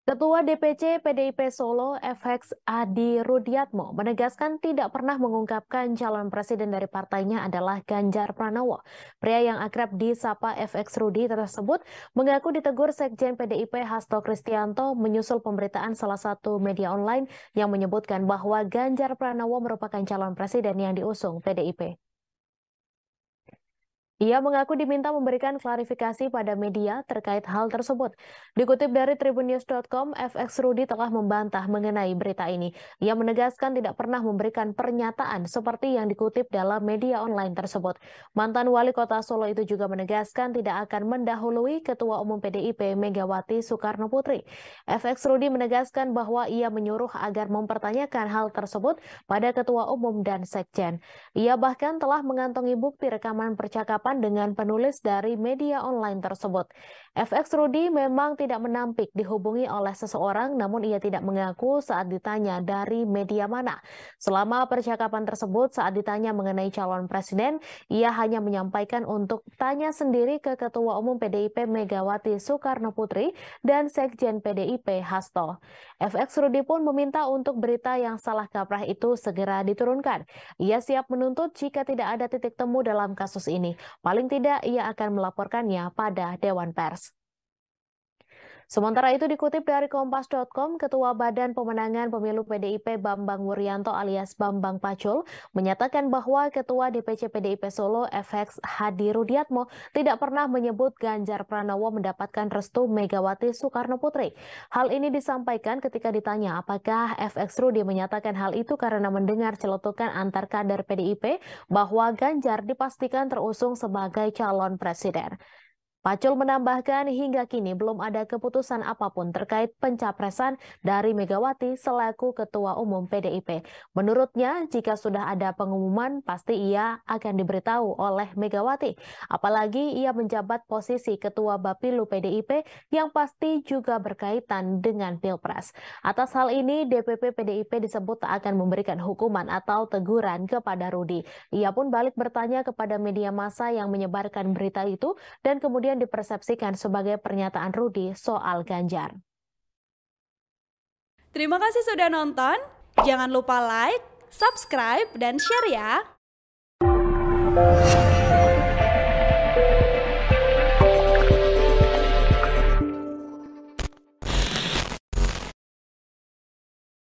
Ketua DPC PDIP Solo FX Adi Rudiatmo menegaskan tidak pernah mengungkapkan calon presiden dari partainya adalah Ganjar Pranowo. Pria yang akrab di Sapa FX Rudi tersebut mengaku ditegur Sekjen PDIP Hasto Kristianto menyusul pemberitaan salah satu media online yang menyebutkan bahwa Ganjar Pranowo merupakan calon presiden yang diusung PDIP. Ia mengaku diminta memberikan klarifikasi pada media terkait hal tersebut. Dikutip dari tribunnews.com, FX Rudi telah membantah mengenai berita ini. Ia menegaskan tidak pernah memberikan pernyataan seperti yang dikutip dalam media online tersebut. Mantan wali kota Solo itu juga menegaskan tidak akan mendahului Ketua Umum PDIP Megawati Soekarno Putri. FX Rudi menegaskan bahwa ia menyuruh agar mempertanyakan hal tersebut pada Ketua Umum dan Sekjen. Ia bahkan telah mengantongi bukti rekaman percakapan dengan penulis dari media online tersebut. FX Rudy memang tidak menampik dihubungi oleh seseorang namun ia tidak mengaku saat ditanya dari media mana. Selama percakapan tersebut saat ditanya mengenai calon presiden, ia hanya menyampaikan untuk tanya sendiri ke Ketua Umum PDIP Megawati Soekarno Putri dan Sekjen PDIP Hasto. FX Rudy pun meminta untuk berita yang salah kaprah itu segera diturunkan. Ia siap menuntut jika tidak ada titik temu dalam kasus ini. Paling tidak ia akan melaporkannya pada Dewan Pers. Sementara itu dikutip dari Kompas.com, Ketua Badan Pemenangan Pemilu PDIP Bambang Wuryanto alias Bambang Pacul menyatakan bahwa Ketua DPC PDIP Solo FX Hadi Rudiatmo tidak pernah menyebut Ganjar Pranowo mendapatkan restu Megawati Soekarno Putri. Hal ini disampaikan ketika ditanya apakah FX Rudi menyatakan hal itu karena mendengar celotukan antar kader PDIP bahwa Ganjar dipastikan terusung sebagai calon presiden. Pacul menambahkan hingga kini belum ada keputusan apapun terkait pencapresan dari Megawati selaku Ketua Umum PDIP. Menurutnya, jika sudah ada pengumuman, pasti ia akan diberitahu oleh Megawati. Apalagi ia menjabat posisi Ketua Bapilu PDIP yang pasti juga berkaitan dengan Pilpres. Atas hal ini, DPP PDIP disebut tak akan memberikan hukuman atau teguran kepada Rudi. Ia pun balik bertanya kepada media massa yang menyebarkan berita itu dan kemudian kemudian dipersepsikan sebagai pernyataan Rudi soal Ganjar. Terima kasih sudah nonton. Jangan lupa like, subscribe, dan share ya.